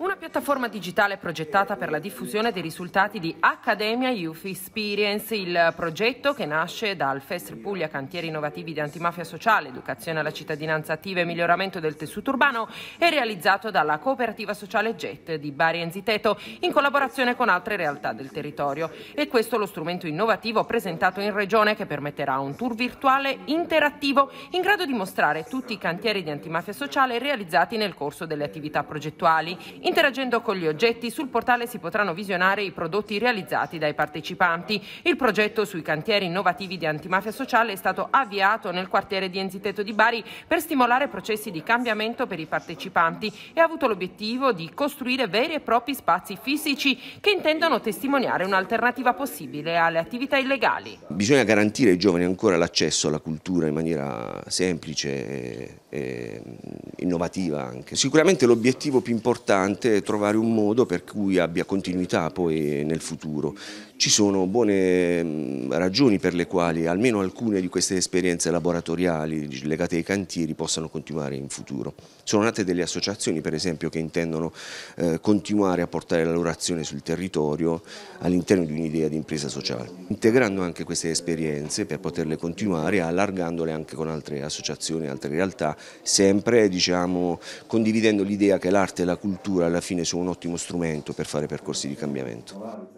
Una piattaforma digitale progettata per la diffusione dei risultati di Accademia Youth Experience, il progetto che nasce dal Fest Puglia Cantieri Innovativi di Antimafia Sociale, Educazione alla Cittadinanza Attiva e Miglioramento del Tessuto Urbano, è realizzato dalla Cooperativa Sociale JET di Bari Enziteto in collaborazione con altre realtà del territorio. E questo è lo strumento innovativo presentato in Regione che permetterà un tour virtuale interattivo in grado di mostrare tutti i cantieri di Antimafia Sociale realizzati nel corso delle attività progettuali Interagendo con gli oggetti, sul portale si potranno visionare i prodotti realizzati dai partecipanti. Il progetto sui cantieri innovativi di antimafia sociale è stato avviato nel quartiere di Enziteto di Bari per stimolare processi di cambiamento per i partecipanti e ha avuto l'obiettivo di costruire veri e propri spazi fisici che intendono testimoniare un'alternativa possibile alle attività illegali. Bisogna garantire ai giovani ancora l'accesso alla cultura in maniera semplice e innovativa anche. Sicuramente l'obiettivo più importante importante trovare un modo per cui abbia continuità poi nel futuro. Ci sono buone mm, ragioni per le quali almeno alcune di queste esperienze laboratoriali legate ai cantieri possano continuare in futuro. Sono nate delle associazioni per esempio che intendono eh, continuare a portare la loro azione sul territorio all'interno di un'idea di impresa sociale, integrando anche queste esperienze per poterle continuare, allargandole anche con altre associazioni, altre realtà, sempre diciamo, condividendo l'idea che l'arte e la cultura alla fine sono un ottimo strumento per fare percorsi di cambiamento.